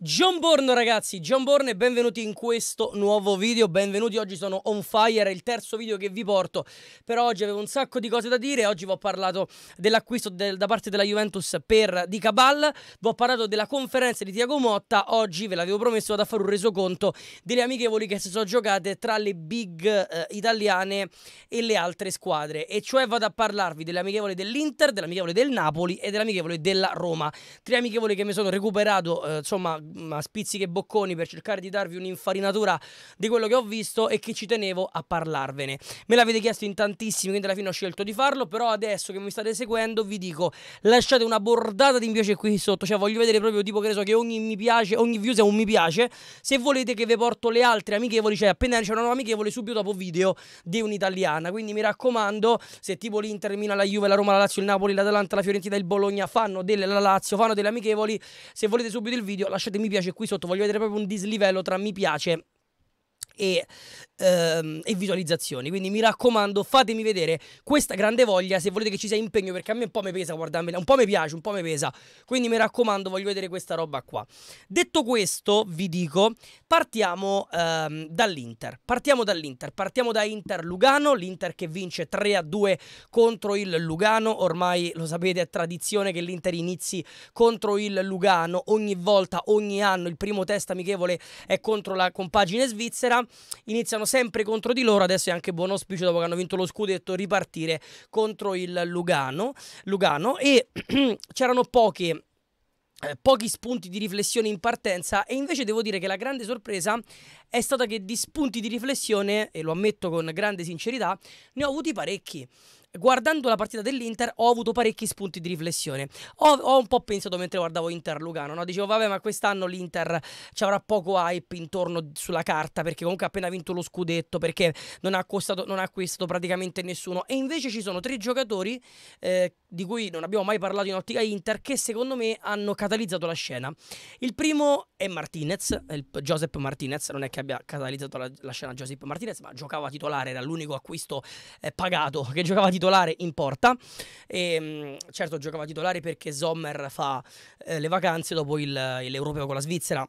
John Born ragazzi, John Born e benvenuti in questo nuovo video, benvenuti, oggi sono on fire, è il terzo video che vi porto, però oggi avevo un sacco di cose da dire, oggi vi ho parlato dell'acquisto del, da parte della Juventus per Di Cabal, vi ho parlato della conferenza di Tiago Motta, oggi ve l'avevo promesso vado a fare un resoconto delle amichevoli che si sono giocate tra le big eh, italiane e le altre squadre, e cioè vado a parlarvi delle dell'amichevole dell'Inter, dell'amichevole del Napoli e dell'amichevole della Roma, tre amichevoli che mi sono recuperato, eh, insomma a spizzichi e bocconi per cercare di darvi un'infarinatura di quello che ho visto e che ci tenevo a parlarvene. Me l'avete chiesto in tantissimi, quindi alla fine ho scelto di farlo, però adesso che mi state seguendo vi dico lasciate una bordata di mi piace qui sotto, cioè voglio vedere proprio tipo che ne so che ogni mi piace, ogni views è un mi piace, se volete che vi porto le altre amichevoli, cioè appena c'è una nuova amichevole subito dopo video di un'italiana, quindi mi raccomando se tipo l'Inter, Mina, la Juve, la Roma, la Lazio, il Napoli, l'Atalanta, la Fiorentina, il Bologna fanno delle la Lazio, fanno delle amichevoli, se volete subito il video lasciate mi piace qui sotto, voglio vedere proprio un dislivello tra mi piace e, ehm, e, visualizzazioni. Quindi mi raccomando, fatemi vedere questa grande voglia se volete che ci sia impegno, perché a me un po' mi pesa guardarmela, un po' mi piace, un po' mi pesa. Quindi mi raccomando, voglio vedere questa roba qua. Detto questo, vi dico, partiamo ehm, dall'Inter. Partiamo dall'Inter, partiamo da Inter Lugano, l'Inter che vince 3 a 2 contro il Lugano. Ormai lo sapete, è tradizione che l'Inter inizi contro il Lugano ogni volta, ogni anno. Il primo test amichevole è contro la compagine svizzera iniziano sempre contro di loro, adesso è anche buon auspicio dopo che hanno vinto lo scudetto ripartire contro il Lugano, Lugano e c'erano poche eh, pochi spunti di riflessione in partenza e invece devo dire che la grande sorpresa è stata che di spunti di riflessione, e lo ammetto con grande sincerità, ne ho avuti parecchi guardando la partita dell'Inter ho avuto parecchi spunti di riflessione. Ho, ho un po' pensato mentre guardavo Inter-Lugano, no? dicevo vabbè ma quest'anno l'Inter ci avrà poco hype intorno sulla carta perché comunque ha appena vinto lo scudetto, perché non ha, costato, non ha acquistato praticamente nessuno e invece ci sono tre giocatori eh, di cui non abbiamo mai parlato in ottica Inter, che secondo me hanno catalizzato la scena. Il primo è Martinez, Josep Martinez, non è che abbia catalizzato la, la scena Josep Martinez, ma giocava titolare, era l'unico acquisto eh, pagato che giocava titolare in porta. E, ehm, certo giocava titolare perché Sommer fa eh, le vacanze dopo il, l'Europeo con la Svizzera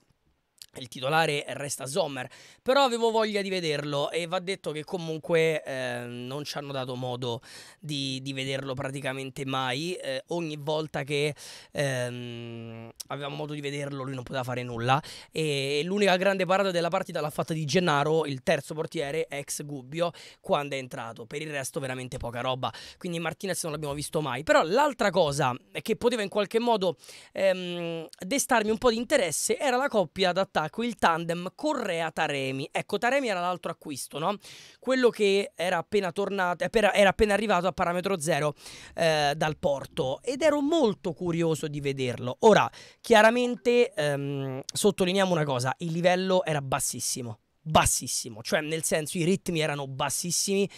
il titolare resta Sommer, però avevo voglia di vederlo e va detto che comunque eh, non ci hanno dato modo di, di vederlo praticamente mai, eh, ogni volta che ehm, avevamo modo di vederlo lui non poteva fare nulla e l'unica grande parata della partita l'ha fatta di Gennaro, il terzo portiere ex Gubbio, quando è entrato, per il resto veramente poca roba, quindi Martinez non l'abbiamo visto mai, però l'altra cosa che poteva in qualche modo ehm, destarmi un po' di interesse era la coppia d'attacco Monaco ecco, il tandem Correa-Taremi. Ecco, Taremi era l'altro acquisto, no? Quello che era appena, tornato, eh, era appena arrivato a parametro zero eh, dal porto ed ero molto curioso di vederlo. Ora, chiaramente ehm, sottolineiamo una cosa, il livello era bassissimo, bassissimo, cioè nel senso i ritmi erano bassissimi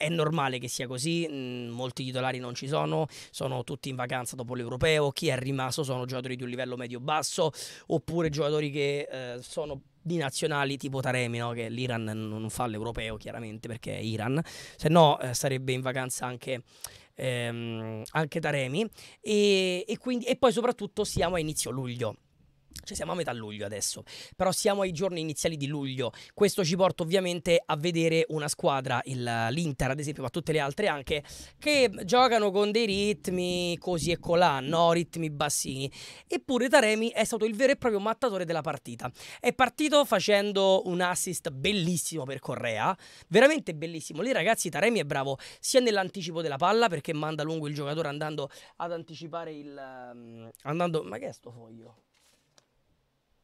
è normale che sia così, mm, molti titolari non ci sono, sono tutti in vacanza dopo l'Europeo, chi è rimasto sono giocatori di un livello medio-basso oppure giocatori che eh, sono di nazionali tipo Taremi, no? che l'Iran non fa l'Europeo chiaramente perché è Iran, se no eh, sarebbe in vacanza anche... Ehm, anche Taremi e, e, quindi, e poi soprattutto siamo a inizio luglio cioè siamo a metà luglio adesso, però siamo ai giorni iniziali di luglio. Questo ci porta ovviamente a vedere una squadra, il, l'Inter ad esempio, ma tutte le altre anche, che giocano con dei ritmi così e colà, no? Ritmi bassini. Eppure Taremi è stato il vero e proprio mattatore della partita. È partito facendo un assist bellissimo per Correa, veramente bellissimo. Lì ragazzi Taremi è bravo sia nell'anticipo della palla perché manda lungo il giocatore andando ad anticipare il... Mm, andando... Ma che è sto foglio?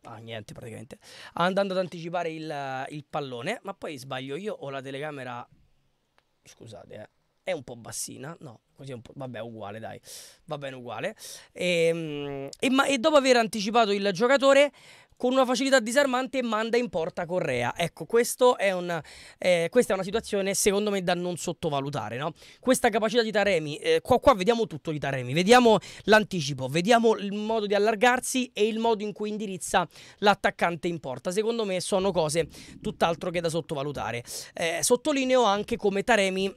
Ah, niente praticamente. Andando ad anticipare il, il pallone, ma poi sbaglio io ho la telecamera... Scusate, eh è un po' bassina, no, così è un po', vabbè uguale dai, va bene uguale. E, ehm, e, ma, e dopo aver anticipato il giocatore con una facilità disarmante manda in porta Correa. Ecco, è una, eh, questa è una situazione secondo me da non sottovalutare. No? Questa capacità di Taremi, eh, qua, qua, vediamo tutto di Taremi, vediamo l'anticipo, vediamo il modo di allargarsi e il modo in cui indirizza l'attaccante in porta. Secondo me sono cose tutt'altro che da sottovalutare. Eh, sottolineo anche come Taremi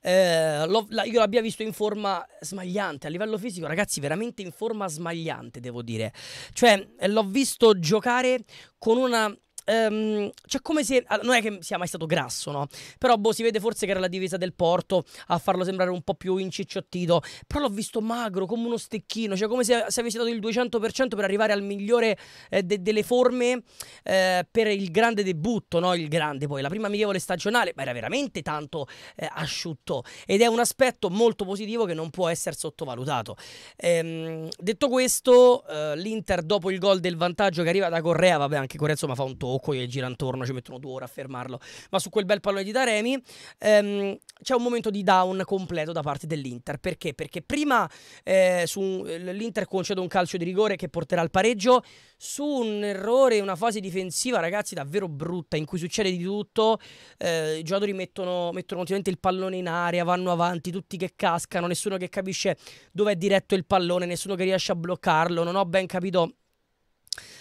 eh, la, io l'abbia visto in forma smagliante, a livello fisico ragazzi veramente in forma smagliante devo dire, cioè l'ho visto giocare con una ehm, cioè come se non è che sia mai stato grasso, no? Però boh, si vede forse che era la divisa del Porto a farlo sembrare un po' più incicciottito, però l'ho visto magro come uno stecchino, cioè come se, se avessi dato il 200% per arrivare al migliore eh, de- delle forme eh, per il grande debutto, no? Il grande poi la prima amichevole stagionale, ma era veramente tanto eh, asciutto ed è un aspetto molto positivo che non può essere sottovalutato. Ehm, detto questo, eh, l'Inter dopo il gol del vantaggio che arriva da Correa, vabbè, anche Correa insomma fa un tocco Rocco e gira intorno, ci mettono due ore a fermarlo. Ma su quel bel pallone di Daremi ehm, c'è un momento di down completo da parte dell'Inter. Perché? Perché prima eh, su, l'Inter concede un calcio di rigore che porterà al pareggio su un errore, una fase difensiva, ragazzi, davvero brutta, in cui succede di tutto. Eh, I giocatori mettono, mettono continuamente il pallone in aria, vanno avanti, tutti che cascano, nessuno che capisce dove è diretto il pallone, nessuno che riesce a bloccarlo. Non ho ben capito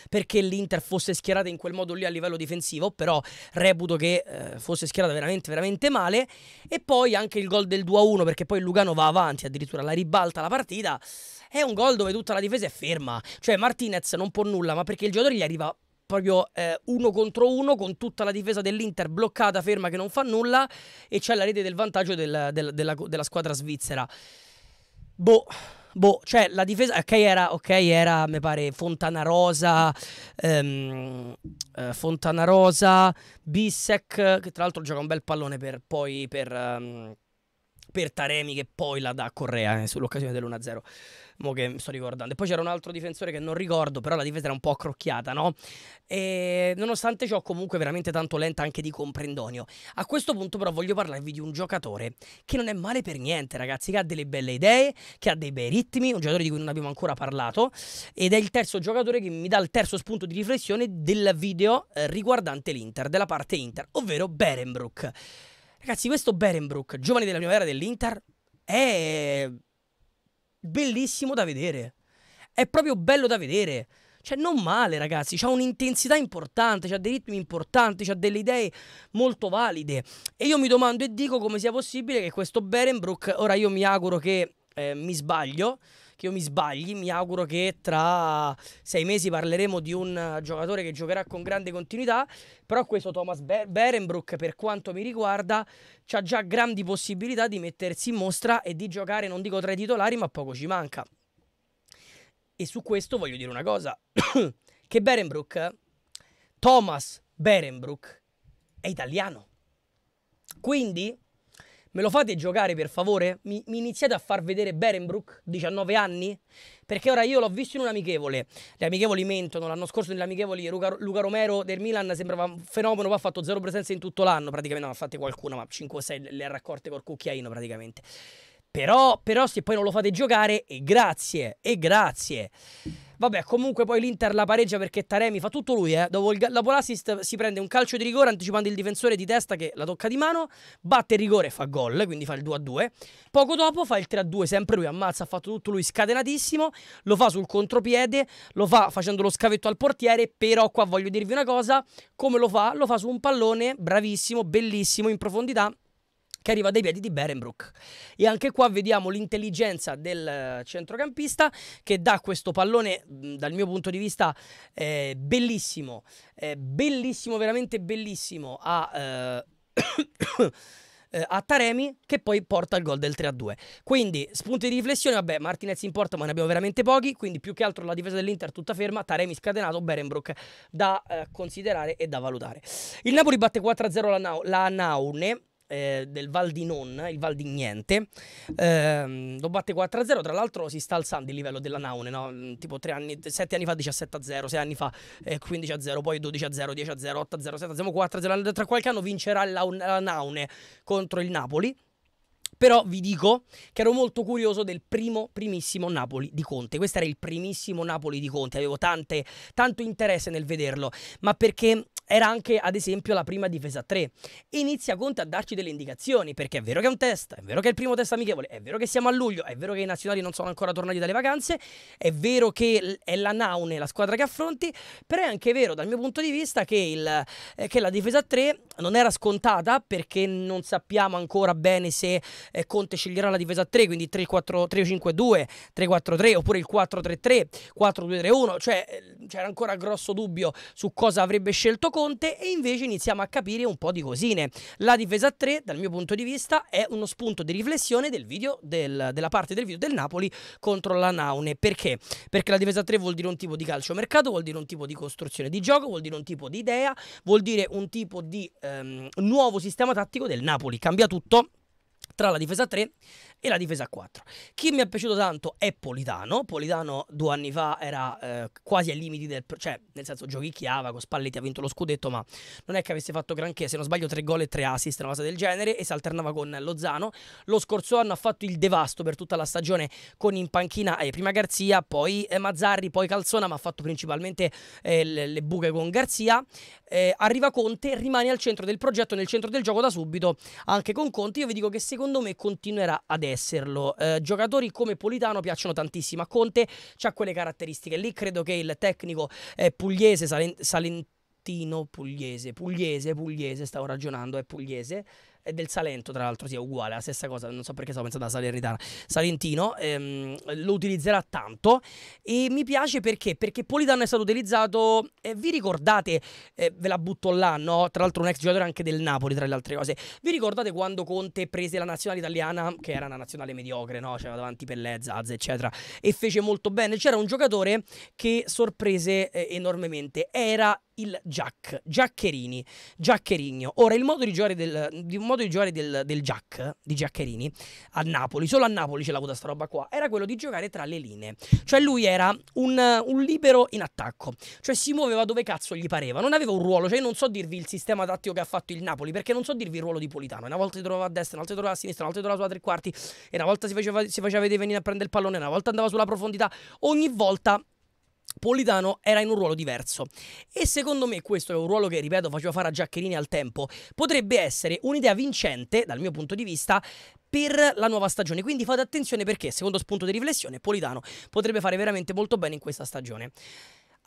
perché l'Inter fosse schierata in quel modo lì a livello difensivo, però reputo che eh, fosse schierata veramente, veramente male. E poi anche il gol del 2-1, perché poi Lugano va avanti, addirittura la ribalta la partita. È un gol dove tutta la difesa è ferma. Cioè Martinez non può nulla, ma perché il giocatore gli arriva proprio eh, uno contro uno con tutta la difesa dell'Inter bloccata, ferma che non fa nulla e c'è la rete del vantaggio del, del, della, della squadra svizzera. Boh boh, cioè la difesa, ok, era, ok, era, mi pare, Fontana Rosa, ehm, eh, Fontana Rosa, Bissec, che tra l'altro gioca un bel pallone per poi, per... Ehm, per Taremi che poi la dà a Correa eh, sull'occasione dell'1-0. Mo che mi sto ricordando. E poi c'era un altro difensore che non ricordo, però la difesa era un po' accrocchiata, no? E nonostante ciò, comunque veramente tanto lenta anche di comprendonio. A questo punto, però, voglio parlarvi di un giocatore che non è male per niente, ragazzi, che ha delle belle idee, che ha dei bei ritmi, un giocatore di cui non abbiamo ancora parlato. Ed è il terzo giocatore che mi dà il terzo spunto di riflessione del video eh, riguardante l'Inter, della parte Inter, ovvero Berenbrook. Ragazzi, questo Berenbrook, giovane della primavera dell'Inter, è bellissimo da vedere. È proprio bello da vedere. Cioè, non male, ragazzi. C'ha un'intensità importante, c'ha dei ritmi importanti, c'ha delle idee molto valide. E io mi domando e dico come sia possibile che questo Berenbrook, ora io mi auguro che eh, mi sbaglio, che io mi sbagli. Mi auguro che tra sei mesi parleremo di un eh, giocatore che giocherà con grande continuità. Però questo Thomas Berenbrook, per quanto mi riguarda, ha già grandi possibilità di mettersi in mostra e di giocare, non dico tra i titolari, ma poco ci manca. E su questo voglio dire una cosa, che Berenbrook, Thomas Berenbrook, è italiano. Quindi Me lo fate giocare per favore? Mi, mi iniziate a far vedere Berenbrook, 19 anni? Perché ora io l'ho visto in un amichevole. Le amichevoli mentono. L'anno scorso nelle amichevoli Luca, Luca, Romero del Milan sembrava un fenomeno, poi ha fatto zero presenze in tutto l'anno. Praticamente, no, ha fatte qualcuna, ma 5 o 6 le ha raccolte col cucchiaino praticamente. Però, però se poi non lo fate giocare, e grazie, e grazie. Vabbè, comunque poi l'Inter la pareggia perché Taremi fa tutto lui, eh. Dopo, il, dopo l'assist si prende un calcio di rigore anticipando il difensore di testa che la tocca di mano, batte il rigore e fa gol, quindi fa il 2-2. Poco dopo fa il 3-2, sempre lui ammazza, ha fatto tutto lui scatenatissimo, lo fa sul contropiede, lo fa facendo lo scavetto al portiere, però qua voglio dirvi una cosa, come lo fa? Lo fa su un pallone bravissimo, bellissimo, in profondità, che arriva dai piedi di Berenbrook. E anche qua vediamo l'intelligenza del eh, centrocampista che dà questo pallone, mm, dal mio punto di vista, eh, bellissimo, eh, bellissimo, veramente bellissimo a... Eh, eh a Taremi che poi porta il gol del 3-2. Quindi spunti di riflessione, vabbè, Martinez in porta ma ne abbiamo veramente pochi, quindi più che altro la difesa dell'Inter tutta ferma, Taremi scatenato, Berenbrook da eh, considerare e da valutare. Il Napoli batte 4-0 la, Nau- la Naune eh, del Val di Non, il Val di Niente, ehm, lo batte 4-0, tra l'altro si sta alzando il livello della Naune, no? Mm, tipo anni, 7 anni fa 17-0, 6 anni fa eh, 15-0, poi 12-0, 10-0, 8-0, 7-0, 4-0, tra qualche anno vincerà la, la Naune contro il Napoli. Però vi dico che ero molto curioso del primo, primissimo Napoli di Conte. Questo era il primissimo Napoli di Conte. Avevo tante, tanto interesse nel vederlo, ma perché era anche ad esempio la prima difesa 3 inizia Conte a darci delle indicazioni perché è vero che è un test, è vero che è il primo test amichevole, è vero che siamo a luglio, è vero che i nazionali non sono ancora tornati dalle vacanze, è vero che è la Naune la squadra che affronti, però è anche vero dal mio punto di vista che, il, eh, che la difesa 3 non era scontata perché non sappiamo ancora bene se eh, Conte sceglierà la difesa 3, quindi 3-4-3-5-2, 3-4-3 oppure il 4-3-3, 4-2-3-1, cioè eh, c'era ancora grosso dubbio su cosa avrebbe scelto Conte e invece iniziamo a capire un po' di cosine. La difesa a 3, dal mio punto di vista, è uno spunto di riflessione del video del, della parte del video del Napoli contro la Naune. Perché? Perché la difesa a 3 vuol dire un tipo di calcio mercato, vuol dire un tipo di costruzione di gioco, vuol dire un tipo di idea, vuol dire un tipo di ehm, nuovo sistema tattico del Napoli. Cambia tutto tra la difesa 3 e la difesa 4. Chi mi è piaciuto tanto è Politano. Politano due anni fa era eh, quasi ai limiti del... cioè, nel senso, giochicchiava con Spalletti, ha vinto lo scudetto, ma non è che avesse fatto granché. Se non sbaglio, tre gol e tre assist, una cosa del genere, e si alternava con Lozano. Lo scorso anno ha fatto il devasto per tutta la stagione con in panchina eh, prima Garzia, poi eh, Mazzarri, poi Calzona, ma ha fatto principalmente eh, le, le, buche con Garzia. Eh, arriva Conte, rimane al centro del progetto, nel centro del gioco da subito, anche con Conte. Io vi dico che secondo me continuerà ad esserlo. Eh, giocatori come Politano piacciono tantissimo a Conte, ha quelle caratteristiche lì, credo che il tecnico eh, pugliese, Salentino, pugliese, pugliese, pugliese, stavo ragionando, è pugliese, è del Salento, tra l'altro, sì, è uguale, la stessa cosa, non so perché stavo pensando a Salernitana, Salentino, ehm, lo utilizzerà tanto e mi piace perché? Perché Politano è stato utilizzato, eh, vi ricordate, eh, ve la butto là, no? Tra l'altro un ex giocatore anche del Napoli, tra le altre cose, vi ricordate quando Conte prese la nazionale italiana, che era una nazionale mediocre, no? C'era davanti Pelle, Zaz, eccetera, e fece molto bene, c'era un giocatore che sorprese eh, enormemente, era il Jack, Giaccherini, Giaccherigno. Ora, il modo di giocare del, di, foto di giocare del, del Jack, di Giaccherini, a Napoli, solo a Napoli ce l'ha avuta sta roba qua, era quello di giocare tra le linee. Cioè lui era un, un libero in attacco, cioè si muoveva dove cazzo gli pareva, non aveva un ruolo, cioè io non so dirvi il sistema tattico che ha fatto il Napoli, perché non so dirvi il ruolo di Politano, una volta si trovava a destra, una volta si trovava a sinistra, una volta si trovava sulla tre quarti, e una volta si faceva, si faceva vedere venire a prendere il pallone, una volta andava sulla profondità, ogni volta Politano era in un ruolo diverso e secondo me questo è un ruolo che, ripeto, faceva fare a Giaccherini al tempo, potrebbe essere un'idea vincente dal mio punto di vista per la nuova stagione. Quindi fate attenzione perché, secondo spunto di riflessione, Politano potrebbe fare veramente molto bene in questa stagione.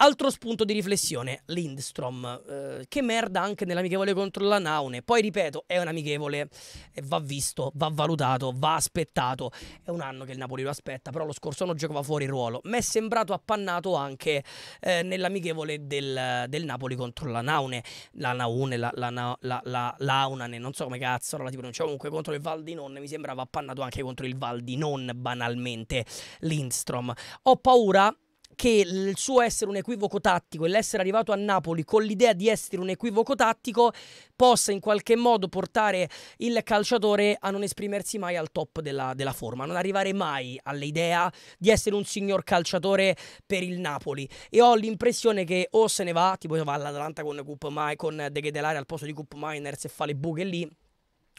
Altro spunto di riflessione, Lindstrom, eh, che merda anche nell'amichevole contro la Naune. Poi ripeto, è un amichevole, eh, va visto, va valutato, va aspettato. È un anno che il Napoli lo aspetta, però lo scorso anno giocava fuori ruolo. Mi è sembrato appannato anche eh, nell'amichevole del, del, Napoli contro la Naune. La Naune, la, la, la, la, la Launane, non so come cazzo, la tipo, non c'è comunque contro il Val di Non. Mi sembrava appannato anche contro il Val di Non, banalmente, Lindstrom. Ho paura che il suo essere un equivoco tattico e l'essere arrivato a Napoli con l'idea di essere un equivoco tattico possa in qualche modo portare il calciatore a non esprimersi mai al top della, della forma, non arrivare mai all'idea di essere un signor calciatore per il Napoli. E ho l'impressione che o se ne va, tipo se va all'Atalanta con, Cup, con De Gedelare al posto di Cup Miners e fa le buche lì,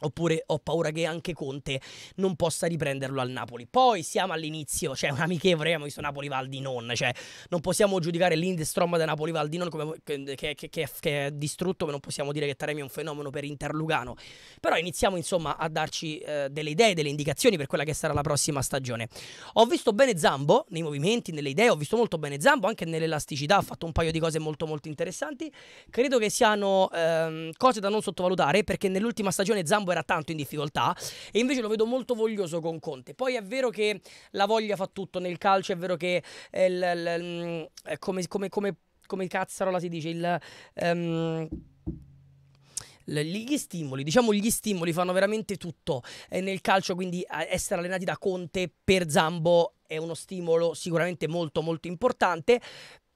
Oppure ho paura che anche Conte non possa riprenderlo al Napoli. Poi siamo all'inizio, cioè un amichevole, abbiamo visto Napoli-Val di non, cioè non possiamo giudicare l'Indestrom da Napoli-Val di non come, che, che, che, che, è distrutto, ma non possiamo dire che Taremi è un fenomeno per Interlugano. Però iniziamo insomma a darci eh, delle idee, delle indicazioni per quella che sarà la prossima stagione. Ho visto bene Zambo nei movimenti, nelle idee, ho visto molto bene Zambo anche nell'elasticità, ha fatto un paio di cose molto molto interessanti. Credo che siano ehm, cose da non sottovalutare perché nell'ultima stagione Zambo Gobbo era tanto in difficoltà e invece lo vedo molto voglioso con Conte. Poi è vero che la voglia fa tutto nel calcio, è vero che eh, l, l, mm, come, come, come, come cazzarola si dice il... Um, gli stimoli, diciamo gli stimoli fanno veramente tutto eh, nel calcio, quindi essere allenati da Conte per Zambo è uno stimolo sicuramente molto molto importante,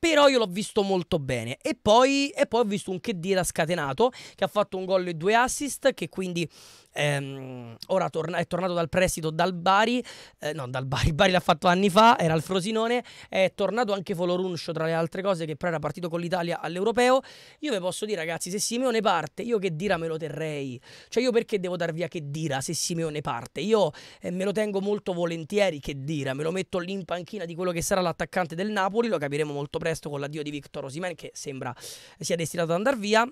però io l'ho visto molto bene. E poi, e poi ho visto un che Khedira scatenato che ha fatto un gol e due assist, che quindi ehm, ora torna, è tornato dal prestito dal Bari, eh, no dal Bari, Bari l'ha fatto anni fa, era al Frosinone, è tornato anche Foloruncio tra le altre cose che però era partito con l'Italia all'Europeo. Io vi posso dire ragazzi, se Simeone parte, io che Khedira me lo terrei. Cioè io perché devo dar via che Khedira se Simeone parte? Io eh, me lo tengo molto volentieri che Khedira, me lo metto lì in panchina di quello che sarà l'attaccante del Napoli, lo capiremo molto presto presto con l'addio di Victor Osimen che sembra sia destinato ad andare via.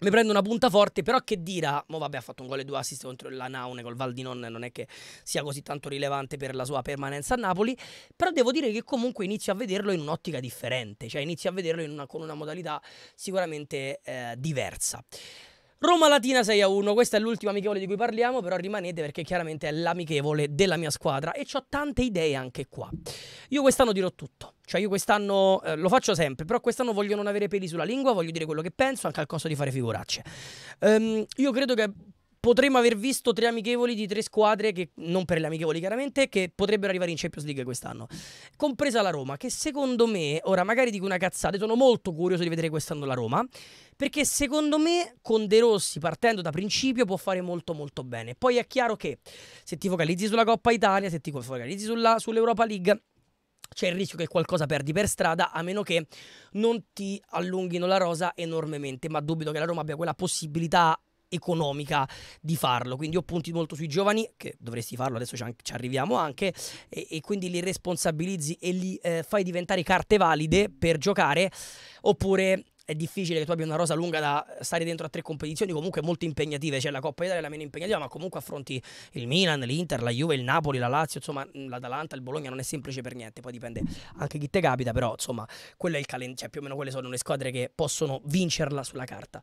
Mi prendo una punta forte, però che Dira, ah, mo vabbè, ha fatto un gol e due assist contro la Naune col Val Non, è che sia così tanto rilevante per la sua permanenza a Napoli, però devo dire che comunque inizio a vederlo in un'ottica differente, cioè inizio a vederlo una, con una modalità sicuramente eh, diversa. Roma Latina 6 a 1, questa è l'ultima amichevole di cui parliamo, però rimanete perché chiaramente è l'amichevole della mia squadra e ho tante idee anche qua. Io quest'anno dirò tutto, cioè io quest'anno eh, lo faccio sempre, però quest'anno voglio non avere peli sulla lingua, voglio dire quello che penso anche al costo di fare figuracce. Um, io credo che potremmo aver visto tre amichevoli di tre squadre, che, non per le amichevoli chiaramente, che potrebbero arrivare in Champions League quest'anno, compresa la Roma, che secondo me, ora magari dico una cazzata, sono molto curioso di vedere quest'anno la Roma, perché secondo me con De Rossi partendo da principio può fare molto molto bene. Poi è chiaro che se ti focalizzi sulla Coppa Italia, se ti focalizzi sulla, sull'Europa League, c'è il rischio che qualcosa perdi per strada a meno che non ti allunghino la rosa enormemente, ma dubito che la Roma abbia quella possibilità economica di farlo. Quindi ho punti molto sui giovani, che dovresti farlo, adesso ci, arriviamo anche, e, e quindi li responsabilizzi e li eh, fai diventare carte valide per giocare, oppure è difficile che tu abbia una rosa lunga da stare dentro a tre competizioni comunque molto impegnative, c'è la Coppa Italia è la meno impegnativa, ma comunque affronti il Milan, l'Inter, la Juve, il Napoli, la Lazio, insomma l'Atalanta, il Bologna non è semplice per niente, poi dipende anche chi te capita, però insomma quello è il calendario, cioè più o meno quelle sono le squadre che possono vincerla sulla carta.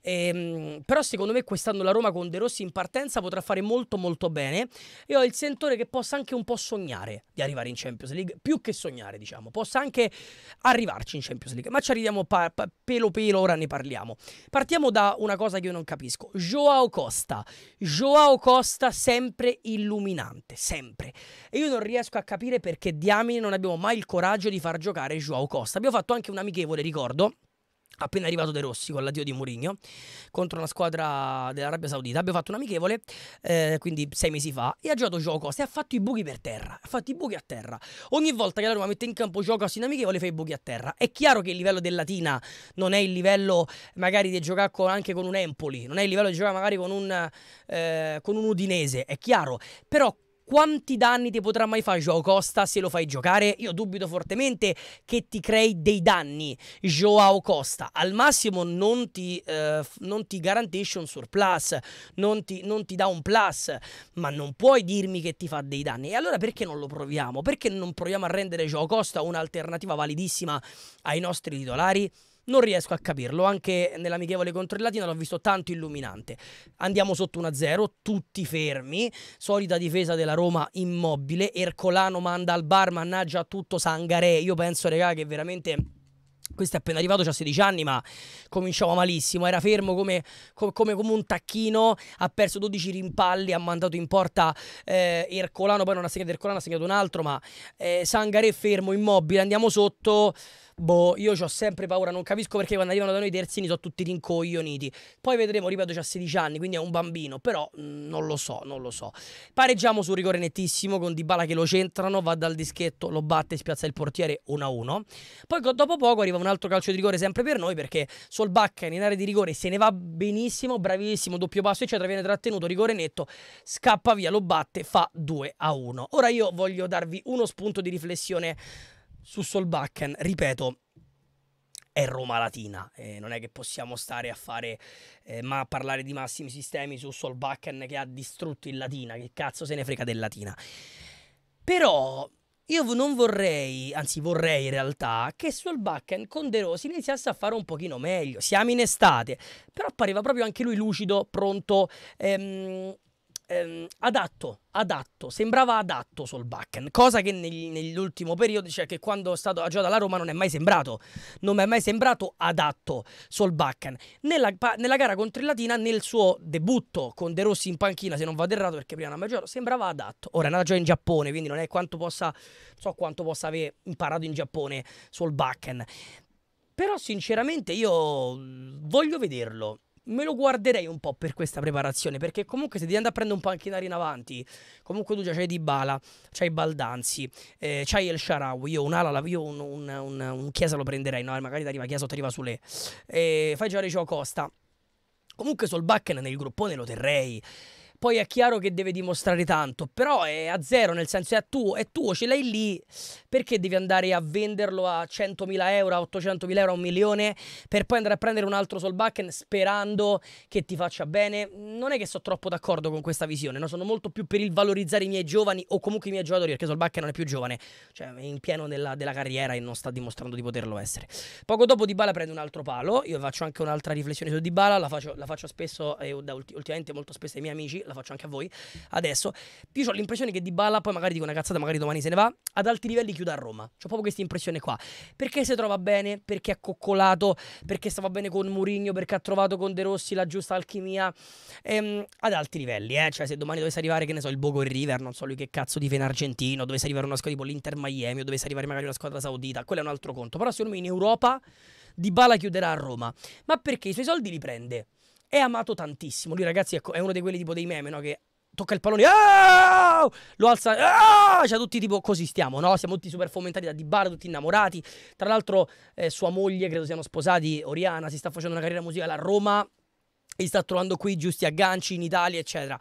Ehm, però secondo me quest'anno la Roma con De Rossi in partenza potrà fare molto molto bene e ho il sentore che possa anche un po' sognare di arrivare in Champions League, più che sognare diciamo, possa anche arrivarci in Champions League, ma ci arriviamo pa- pa- pelo pelo ora ne parliamo. Partiamo da una cosa che io non capisco. Joao Costa. Joao Costa sempre illuminante, sempre. E io non riesco a capire perché diamine non abbiamo mai il coraggio di far giocare Joao Costa. Abbiamo fatto anche un amichevole, ricordo, appena arrivato De Rossi con l'addio di Mourinho contro una squadra dell'Arabia Saudita. Abbiamo fatto un amichevole, eh, quindi sei mesi fa, e ha giocato Gioco. Se ha fatto i buchi per terra, ha fatto i buchi a terra. Ogni volta che la Roma mette in campo Gioco in amichevole fa i buchi a terra. È chiaro che il livello del Latina non è il livello magari di giocare con, anche con un Empoli, non è il livello di giocare magari con un, eh, con un Udinese, è chiaro, però quanti danni ti potrà mai fare Joao Costa se lo fai giocare? Io dubito fortemente che ti crei dei danni Joao Costa. Al massimo non ti, eh, non ti garantisce un surplus, non ti, non ti dà un plus, ma non puoi dirmi che ti fa dei danni. E allora perché non lo proviamo? Perché non proviamo a rendere Joao Costa un'alternativa validissima ai nostri titolari? non riesco a capirlo. Anche nell'amichevole contro il Latina l'ho visto tanto illuminante. Andiamo sotto 1-0, tutti fermi. Solita difesa della Roma immobile. Ercolano manda al bar, mannaggia tutto Sangare. Io penso, regà, che veramente questo è appena arrivato, ha 16 anni, ma cominciava malissimo. Era fermo come, come, come, un tacchino, ha perso 12 rimpalli, ha mandato in porta eh, Ercolano, poi non ha segnato Ercolano, ha segnato un altro, ma eh, Sangaré fermo, immobile, andiamo sotto. Boh, io ho sempre paura, non capisco perché quando arrivano da noi i terzini sono tutti rincoglioniti. Poi vedremo, ripeto, c'ha 16 anni, quindi è un bambino, però mm, non lo so, non lo so. Pareggiamo sul rigore nettissimo con Dybala che lo centrano, va dal dischetto, lo batte, spiazza il portiere 1-1. Poi dopo poco arriva un altro calcio di rigore sempre per noi perché Solbakken in area di rigore se ne va benissimo, bravissimo, doppio passo eccetera, viene trattenuto, rigore netto, scappa via, lo batte, fa 2 a 1. Ora io voglio darvi uno spunto di riflessione su Solbakken, ripeto, è Roma Latina, eh, non è che possiamo stare a fare eh, ma a parlare di massimi sistemi su Solbakken che ha distrutto il Latina, che cazzo se ne frega del Latina. Però io non vorrei, anzi vorrei in realtà, che sul backhand con De Rossi iniziasse a fare un pochino meglio. Siamo in estate, però appariva proprio anche lui lucido, pronto. Ehm, ehm, adatto, adatto, sembrava adatto sul backen, cosa che nel, nell'ultimo periodo, cioè che quando è stato giocato alla Roma non è mai sembrato, non mi è mai sembrato adatto sul backen. Nella, nella, gara contro il Latina, nel suo debutto con De Rossi in panchina, se non vado errato perché prima era maggiore, sembrava adatto. Ora è nato in Giappone, quindi non è quanto possa, so quanto possa aver imparato in Giappone sul backen. Però sinceramente io mm, voglio vederlo me lo guarderei un po' per questa preparazione, perché comunque se devi andare a prendere un panchinari in avanti, comunque tu già c'hai Dybala, c'hai Baldanzi, eh, c'hai El Sharawi, io un Alala io un, un, un, un, Chiesa lo prenderei, no? magari ti arriva Chiesa o ti arriva Sule, eh, fai giocare Ciò Costa. Comunque sul Bakken nel gruppone lo terrei poi è chiaro che deve dimostrare tanto, però è a zero, nel senso è a tuo, è tuo, ce l'hai lì, perché devi andare a venderlo a 100.000 euro, a 800.000 euro, a un milione, per poi andare a prendere un altro Solbakken sperando che ti faccia bene? Non è che sono troppo d'accordo con questa visione, no? sono molto più per il valorizzare i miei giovani o comunque i miei giocatori, perché Solbakken non è più giovane, cioè è in pieno della, della, carriera e non sta dimostrando di poterlo essere. Poco dopo Dybala prende un altro palo, io faccio anche un'altra riflessione su Dybala, la faccio, la faccio spesso, eh, ultimamente molto spesso ai miei amici, la faccio anche a voi adesso. Io ho l'impressione che Di Bala poi magari dico una cazzata, magari domani se ne va, ad alti livelli chiuda a Roma. Ho proprio questa impressione qua. Perché si trova bene, perché ha coccolato, perché stava bene con Mourinho, perché ha trovato con De Rossi la giusta alchimia ehm, ad alti livelli, eh. Cioè se domani dovesse arrivare, che ne so, il Bogo River, non so lui che cazzo di Fena Argentino, dovesse arrivare una squadra tipo l'Inter Miami o dovesse arrivare magari una squadra saudita, quello è un altro conto. Però secondo me in Europa Di Bala chiuderà a Roma. Ma perché i suoi soldi li prende? è amato tantissimo. Lui, ragazzi, ecco, è, uno di quelli tipo dei meme, no? Che tocca il pallone, Aaah! lo alza, Aaah! cioè tutti tipo così stiamo, no? Siamo tutti super fomentati da Di Dibara, tutti innamorati. Tra l'altro, eh, sua moglie, credo siano sposati, Oriana, si sta facendo una carriera musicale a Roma e sta trovando qui giusti agganci in Italia, eccetera.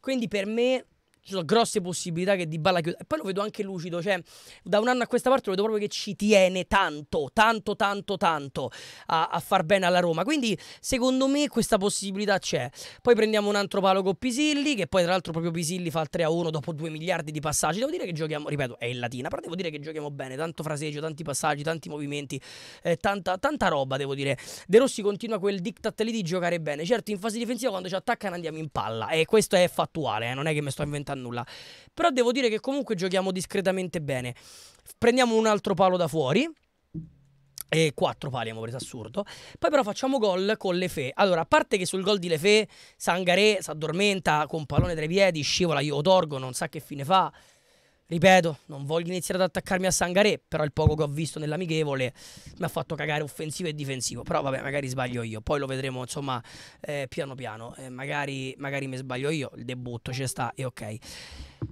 Quindi per me ci sono grosse possibilità che Di Dybala chiuda. E poi lo vedo anche lucido, cioè da un anno a questa parte lo vedo proprio che ci tiene tanto, tanto, tanto, tanto a, a far bene alla Roma. Quindi secondo me questa possibilità c'è. Poi prendiamo un altro palo con Pisilli, che poi tra l'altro proprio Pisilli fa il 3 a 1 dopo 2 miliardi di passaggi. Devo dire che giochiamo, ripeto, è in latina, però devo dire che giochiamo bene, tanto fraseggio, tanti passaggi, tanti movimenti, eh, tanta, tanta roba devo dire. De Rossi continua quel diktat lì di giocare bene. Certo in fase difensiva quando ci attaccano andiamo in palla e questo è fattuale, eh, non è che mi sto inventando a nulla. Però devo dire che comunque giochiamo discretamente bene. Prendiamo un altro palo da fuori. E quattro pali abbiamo preso assurdo. Poi però facciamo gol con Le Fe. Allora, a parte che sul gol di Le Fe, Sangaré si addormenta con pallone tra i piedi, scivola, io torgo, non sa che fine fa. Ripeto, non voglio iniziare ad attaccarmi a Sangaré, però il poco che ho visto nell'amichevole mi ha fatto cagare offensivo e difensivo. Però vabbè, magari sbaglio io, poi lo vedremo insomma eh, piano piano, eh, magari, magari mi sbaglio io, il debutto ci sta e ok.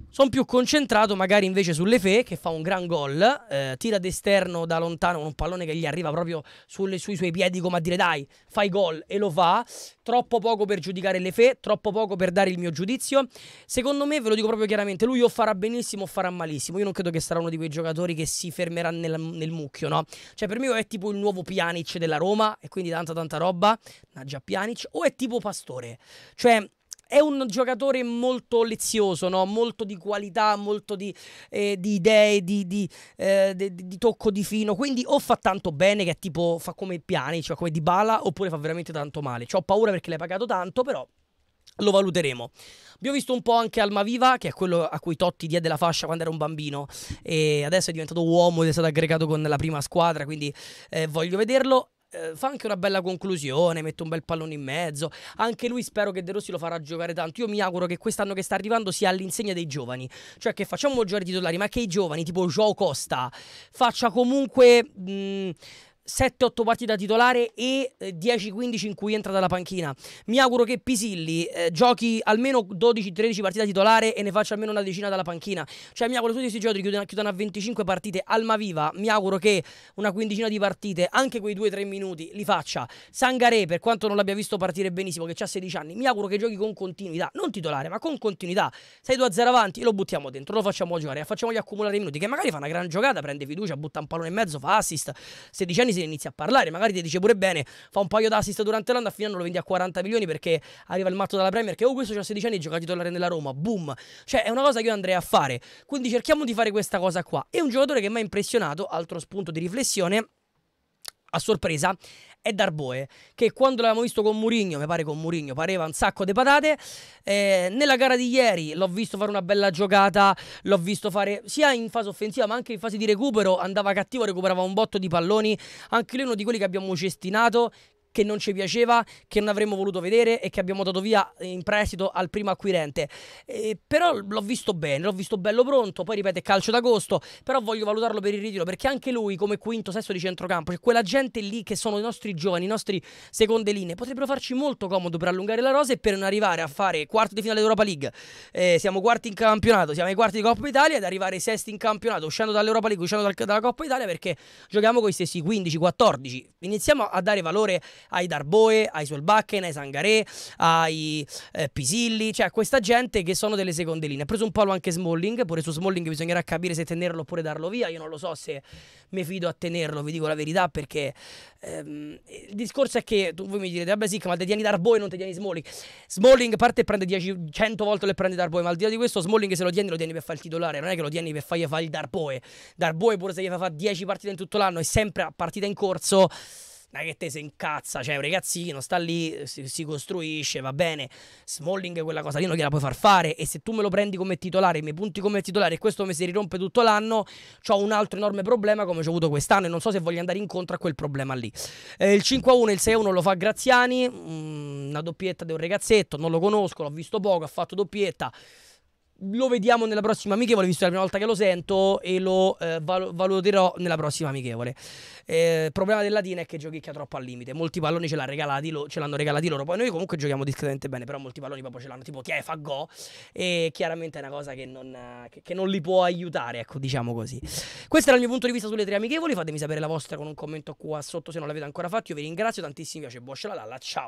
Sono più concentrato magari invece sulle Fe che fa un gran gol, eh, tira d'esterno da lontano con un pallone che gli arriva proprio sulle, sui suoi piedi come a dire dai, fai gol e lo fa. Troppo poco per giudicare le Fe, troppo poco per dare il mio giudizio. Secondo me, ve lo dico proprio chiaramente, lui o farà benissimo o farà malissimo. Io non credo che sarà uno di quei giocatori che si fermerà nel, nel mucchio, no? Cioè per me o è tipo il nuovo Pjanic della Roma e quindi tanta tanta roba, Naggia Pjanic, o è tipo Pastore. Cioè è un giocatore molto lezioso, no? molto di qualità, molto di, eh, di idee, di, di, eh, di, tocco di fino. Quindi o fa tanto bene che è tipo fa come Piani, cioè come Dybala, oppure fa veramente tanto male. Cioè, ho paura perché l'hai pagato tanto, però lo valuteremo. Abbiamo visto un po' anche Almaviva, che è quello a cui Totti diede la fascia quando era un bambino e adesso è diventato uomo ed è stato aggregato con la prima squadra, quindi eh, voglio vederlo. Eh, fa anche una bella conclusione, mette un bel pallone in mezzo. Anche lui spero che De Rossi lo farà giocare tanto. Io mi auguro che quest'anno che sta arrivando sia all'insegna dei giovani, cioè che facciamo giocare i titolari, ma che i giovani, tipo Joao Costa, faccia comunque. Mh, 7-8 partite da titolare e 10-15 eh, in cui entra dalla panchina. Mi auguro che Pisilli eh, giochi almeno 12-13 partite da titolare e ne faccia almeno una decina dalla panchina. Cioè mi auguro che tutti questi giocatori chiudano, chiudano, a 25 partite Almaviva, mi auguro che una quindicina di partite, anche quei 2-3 minuti li faccia. Sangare, per quanto non l'abbia visto partire benissimo che ha 16 anni, mi auguro che giochi con continuità, non titolare, ma con continuità. 6-2-0 avanti, e lo buttiamo dentro, lo facciamo giocare, facciamogli accumulare i minuti che magari fa una gran giocata, prende fiducia, butta un pallone in mezzo, fa assist. 16 anni mesi e inizia a parlare. Magari ti dice pure bene, fa un paio d'assist durante l'anno, a fine anno lo vendi a 40 milioni perché arriva il matto dalla Premier che, oh, questo c'ha 16 anni e gioca titolare nella Roma, boom. Cioè, è una cosa che io andrei a fare. Quindi cerchiamo di fare questa cosa qua. E un giocatore che mi ha impressionato, altro spunto di riflessione, a sorpresa è Darboe, che quando l'avevamo visto con Murigno, mi pare con Murigno, pareva un sacco di patate. Eh, nella gara di ieri l'ho visto fare una bella giocata, l'ho visto fare sia in fase offensiva ma anche in fase di recupero, andava cattivo, recuperava un botto di palloni, anche lui è uno di quelli che abbiamo cestinato, che non ci piaceva, che non avremmo voluto vedere e che abbiamo dato via in prestito al primo acquirente. Eh, però l'ho visto bene, l'ho visto bello pronto, poi ripete calcio d'agosto, però voglio valutarlo per il ritiro perché anche lui come quinto, sesto di centrocampo, cioè quella gente lì che sono i nostri giovani, i nostri seconde linee, potrebbero farci molto comodo per allungare la rosa e per non arrivare a fare quarto di finale d'Europa League. Eh, siamo quarti in campionato, siamo ai quarti di Coppa Italia ed arrivare sesti in campionato, uscendo dall'Europa League, uscendo dal, dalla Coppa Italia perché giochiamo con i stessi 15-14. Iniziamo a dare valore ai Darboe, ai Solbakken, ai Sangaré, ai eh, Pisilli, cioè a questa gente che sono delle seconde linee. Ha preso un palo anche Smalling, pure su Smalling bisognerà capire se tenerlo oppure darlo via, io non lo so se mi fido a tenerlo, vi dico la verità perché ehm, il discorso è che tu, voi mi direte, vabbè sì, ma te tieni Darboe e non te tieni Smalling. Smalling parte e prende 10, 100 volte le prende Darboe, ma al di là di questo Smalling se lo tieni lo tieni per fare il titolare, non è che lo tieni per fargli fare il Darboe. Darboe pure se gli fa 10 partite in tutto l'anno e sempre a partita in corso dai che te si incazza, cioè un ragazzino sta lì, si, si, costruisce, va bene. Smalling quella cosa lì non gliela puoi far fare e se tu me lo prendi come titolare, mi punti come titolare e questo mi si rirompe tutto l'anno, ho un altro enorme problema come ho avuto quest'anno e non so se voglio andare incontro a quel problema lì. Eh, il 5-1 il 6-1 lo fa Graziani, mm, una doppietta di un ragazzetto, non lo conosco, l'ho visto poco, ha fatto doppietta lo vediamo nella prossima amichevole, visto che è la prima volta che lo sento, e lo eh, val- valuterò nella prossima amichevole. Eh, il problema del Latina è che giochicchia troppo al limite. Molti palloni ce, regalati, lo- ce, l'hanno regalati loro. Poi noi comunque giochiamo discretamente bene, però molti palloni proprio ce l'hanno. Tipo chi è fa go. E chiaramente è una cosa che non, che, che non, li può aiutare, ecco, diciamo così. Questo era il mio punto di vista sulle tre amichevoli. Fatemi sapere la vostra con un commento qua sotto se non l'avete ancora fatto. Io vi ringrazio tantissimo, vi piace Boscia la Lalla. Ciao.